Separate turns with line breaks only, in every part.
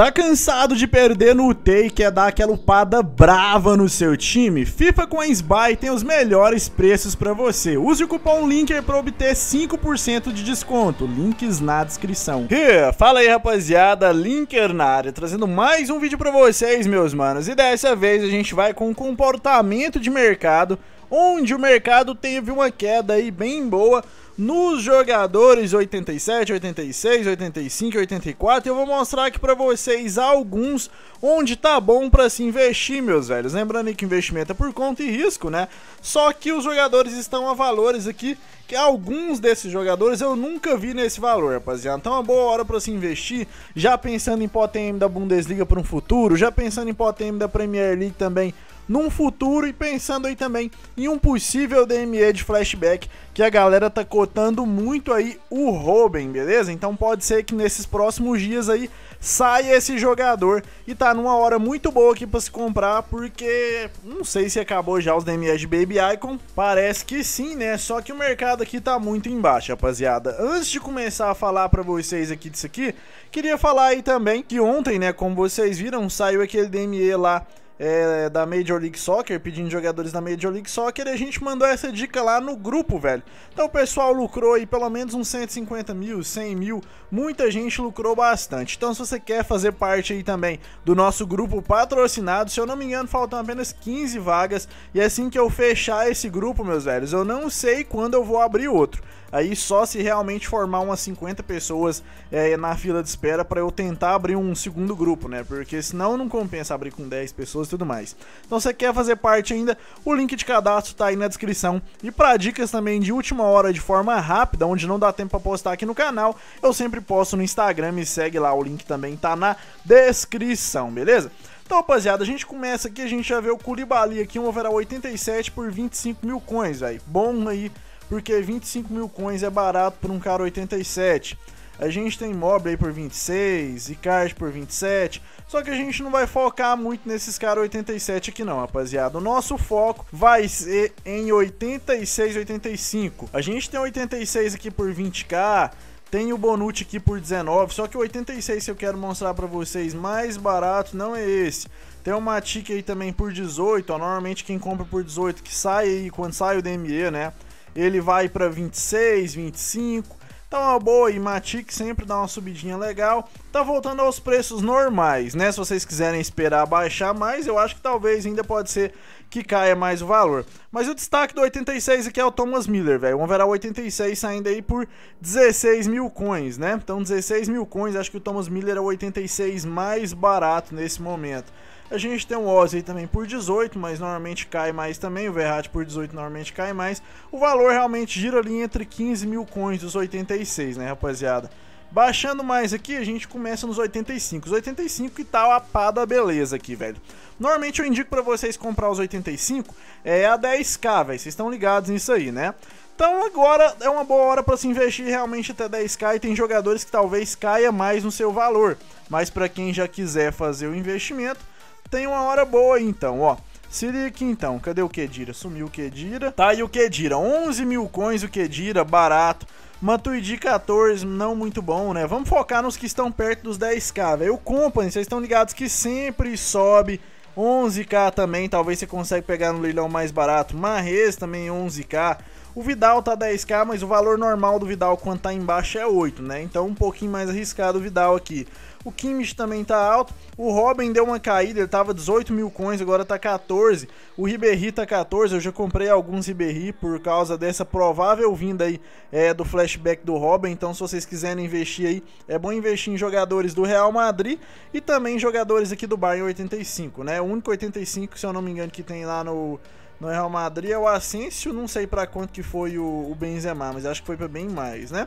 Tá cansado de perder no UT e quer dar aquela upada brava no seu time? FIFA Coins Buy tem os melhores preços para você. Use o cupom LINKER para obter 5% de desconto. Links na descrição. E fala aí rapaziada, LINKER na área, trazendo mais um vídeo para vocês meus manos. E dessa vez a gente vai com comportamento de mercado, onde o mercado teve uma queda aí bem boa nos jogadores 87, 86, 85, 84. Eu vou mostrar aqui para vocês alguns onde tá bom para se investir, meus velhos. Lembrando que investimento é por conta e risco, né? Só que os jogadores estão a valores aqui que alguns desses jogadores eu nunca vi nesse valor, rapaziada. Então é uma boa hora para se investir, já pensando em potem da Bundesliga para um futuro, já pensando em potem da Premier League também num futuro e pensando aí também em um possível DME de flashback que a galera tá cotando muito aí o Robin, beleza? Então pode ser que nesses próximos dias aí saia esse jogador e tá numa hora muito boa aqui para se comprar, porque não sei se acabou já os DME de Baby Icon, parece que sim, né? Só que o mercado aqui tá muito embaixo, rapaziada. Antes de começar a falar para vocês aqui disso aqui, queria falar aí também que ontem, né, como vocês viram, saiu aquele DME lá é, da Major League Soccer, pedindo jogadores da Major League Soccer, e a gente mandou essa dica lá no grupo, velho. Então o pessoal lucrou aí pelo menos uns 150 mil, 100 mil, muita gente lucrou bastante. Então se você quer fazer parte aí também do nosso grupo patrocinado, se eu não me engano, faltam apenas 15 vagas, e assim que eu fechar esse grupo, meus velhos, eu não sei quando eu vou abrir outro. Aí só se realmente formar umas 50 pessoas é, na fila de espera para eu tentar abrir um segundo grupo, né? Porque senão não compensa abrir com 10 pessoas e tudo mais. Então se você quer fazer parte ainda, o link de cadastro tá aí na descrição. E para dicas também de última hora de forma rápida, onde não dá tempo para postar aqui no canal, eu sempre posto no Instagram, e segue lá, o link também tá na descrição, beleza? Então, rapaziada, a gente começa aqui, a gente já vê o Curibali aqui, um overall 87 por 25 mil coins, velho. Bom aí porque 25 mil coins é barato por um cara 87. A gente tem Mobley por 26 e Card por 27. Só que a gente não vai focar muito nesses caras 87 aqui não, rapaziada. O nosso foco vai ser em 86, 85. A gente tem 86 aqui por 20k, tem o Bonucci aqui por 19, só que o 86 eu quero mostrar para vocês mais barato não é esse. Tem o Matic aí também por 18, ó, normalmente quem compra por 18 que sai aí quando sai o DME, né? ele vai para 26, 25. Então é uma boa e Matic sempre dá uma subidinha legal. Tá voltando aos preços normais, né? Se vocês quiserem esperar baixar mais, eu acho que talvez ainda pode ser que caia mais o valor. Mas o destaque do 86 aqui é o Thomas Miller, velho. Vamos ver a 86 saindo aí por 16 mil coins, né? Então 16 mil coins, acho que o Thomas Miller é o 86 mais barato nesse momento. A gente tem o Ozzy também por 18, mas normalmente cai mais também. O Verratti por 18 normalmente cai mais. O valor realmente gira ali entre 15 mil coins dos 86, né, rapaziada? Baixando mais aqui, a gente começa nos 85. Os 85 que tá a pá da beleza aqui, velho. Normalmente eu indico para vocês comprar os 85 é a 10k, velho. Vocês estão ligados nisso aí, né? Então agora é uma boa hora para se investir realmente até 10k e tem jogadores que talvez caia mais no seu valor. Mas para quem já quiser fazer o investimento, tem uma hora boa aí, então, ó. se liga aqui então, cadê o Kedira? Sumiu o Kedira. Tá aí o Kedira, 11 mil coins o Kedira, barato. Matuidi 14, não muito bom, né? Vamos focar nos que estão perto dos 10k, velho. O Company, vocês estão ligados que sempre sobe. 11k também, talvez você consiga pegar no leilão mais barato. Marres também 11k. O Vidal tá 10k, mas o valor normal do Vidal quando tá embaixo é 8, né? Então um pouquinho mais arriscado o Vidal aqui. O Kimmich também tá alto. O Robin deu uma caída, ele tava 18 mil coins, agora tá 14. O Ribéry tá 14, eu já comprei alguns Ribéry por causa dessa provável vinda aí é, do flashback do Robin. Então se vocês quiserem investir aí, é bom investir em jogadores do Real Madrid e também jogadores aqui do Bayern 85, né? O único 85, se eu não me engano, que tem lá no no Real Madrid é o Asensio, não sei para quanto que foi o, o Benzema, mas acho que foi para bem mais, né?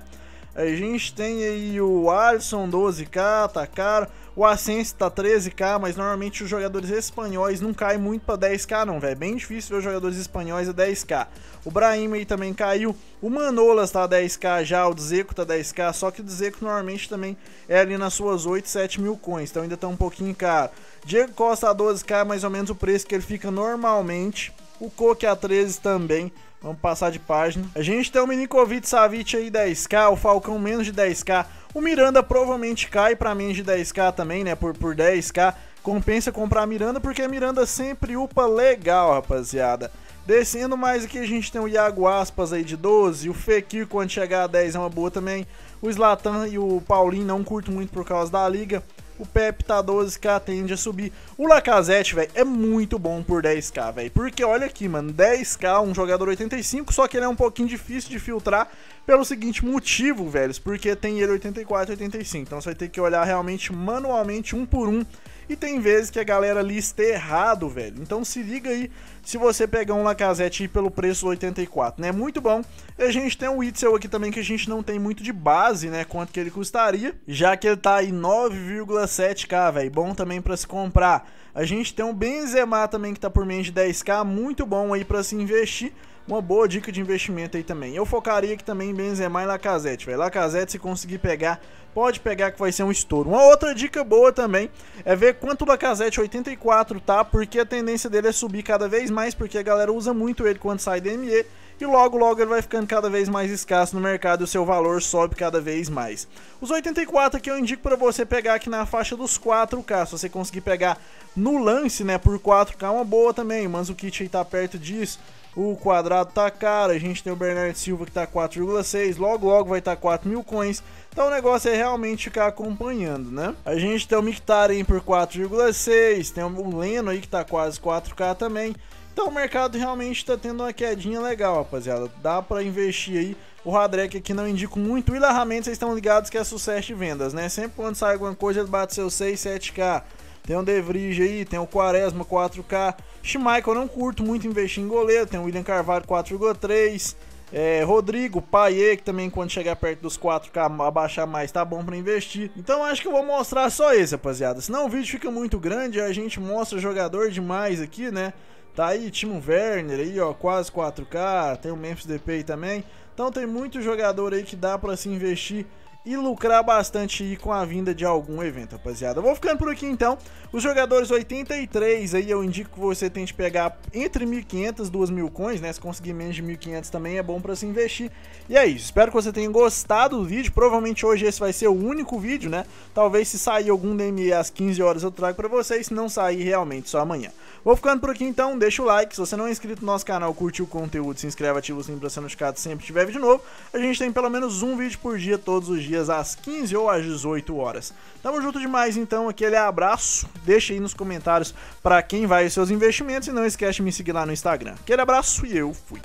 A gente tem aí o Alisson 12k, tá caro. O Asensio tá 13k, mas normalmente os jogadores espanhóis não caem muito para 10k não, velho. É bem difícil ver os jogadores espanhóis a 10k. O Brahim aí também caiu. O Manolas tá 10k já, o Dzeko tá 10k, só que o Dzeko normalmente também é ali nas suas 8, 7 mil coins, então ainda tá um pouquinho caro. Diego Costa a tá 12k, mais ou menos o preço que ele fica normalmente o Koke a 13 também. Vamos passar de página. A gente tem o Milinkovic Savic aí 10k, o Falcão menos de 10k. O Miranda provavelmente cai para menos de 10k também, né? Por, por 10k. Compensa comprar Miranda porque a Miranda sempre upa legal, rapaziada. Descendo mais aqui, a gente tem o Iago Aspas aí de 12. O Fekir, quando chegar a 10, é uma boa também. O Slatan e o Paulinho não curto muito por causa da liga. O Pepe tá 12k, tende a subir. O Lacazette, velho, é muito bom por 10k, velho. Porque olha aqui, mano, 10k, um jogador 85, só que ele é um pouquinho difícil de filtrar pelo seguinte motivo, velhos, porque tem ele 84 e 85. Então você vai ter que olhar realmente manualmente um por um. E tem vezes que a galera lista errado, velho. Então se liga aí se você pegar um Lacazette aí pelo preço 84, né? Muito bom. E a gente tem um Witzel aqui também que a gente não tem muito de base, né? Quanto que ele custaria. Já que ele tá aí 9,7k, velho. Bom também para se comprar. A gente tem um Benzema também que tá por menos de 10k. Muito bom aí para se investir uma boa dica de investimento aí também. Eu focaria aqui também em Benzema e Lacazette, velho. Lacazette, se conseguir pegar, pode pegar que vai ser um estouro. Uma outra dica boa também é ver quanto o Lacazette 84 tá, porque a tendência dele é subir cada vez mais, porque a galera usa muito ele quando sai DME. e logo logo ele vai ficando cada vez mais escasso no mercado e o seu valor sobe cada vez mais. Os 84 aqui eu indico para você pegar aqui na faixa dos 4K, se você conseguir pegar no lance, né, por 4K, uma boa também, mas o kit aí tá perto disso. O quadrado tá caro, a gente tem o Bernardo Silva que tá 4,6, logo logo vai estar tá 4 mil coins. Então o negócio é realmente ficar acompanhando, né? A gente tem o Mictaren por 4,6, tem o Leno aí que tá quase 4k também. Então o mercado realmente está tendo uma quedinha legal, rapaziada. Dá para investir aí. O Radrek aqui não indico muito. E Larramente, vocês estão ligados que é sucesso de vendas, né? Sempre quando sai alguma coisa, ele bate seu 6, 7k. Tem o De Vrij aí, tem o Quaresma 4K. Schmeichel não curto muito investir em goleiro, tem o William Carvalho 4,3. É, Rodrigo, Paier, que também quando chegar perto dos 4K abaixar mais, tá bom para investir. Então acho que eu vou mostrar só esse, rapaziada. Senão o vídeo fica muito grande, a gente mostra jogador demais aqui, né? Tá aí Timo Werner aí, ó, quase 4K, tem o Memphis Depay também. Então tem muito jogador aí que dá para se investir e lucrar bastante com a vinda de algum evento, rapaziada. vou ficando por aqui então. Os jogadores 83 aí eu indico que você tente pegar entre 1.500 e 2.000 coins, né? Se conseguir menos de 1.500 também é bom para se investir. E é isso. Espero que você tenha gostado do vídeo. Provavelmente hoje esse vai ser o único vídeo, né? Talvez se sair algum DME às 15 horas eu trago para vocês, se não sair realmente só amanhã. Vou ficando por aqui então. Deixa o like. Se você não é inscrito no nosso canal, curte o conteúdo, se inscreve, ativa o sininho para ser notificado sempre que tiver vídeo novo. A gente tem pelo menos um vídeo por dia todos os dias dias às 15 ou às 18 horas. Tamo junto demais então, aquele abraço. Deixa aí nos comentários para quem vai os seus investimentos e não esquece de me seguir lá no Instagram. Aquele abraço e eu fui.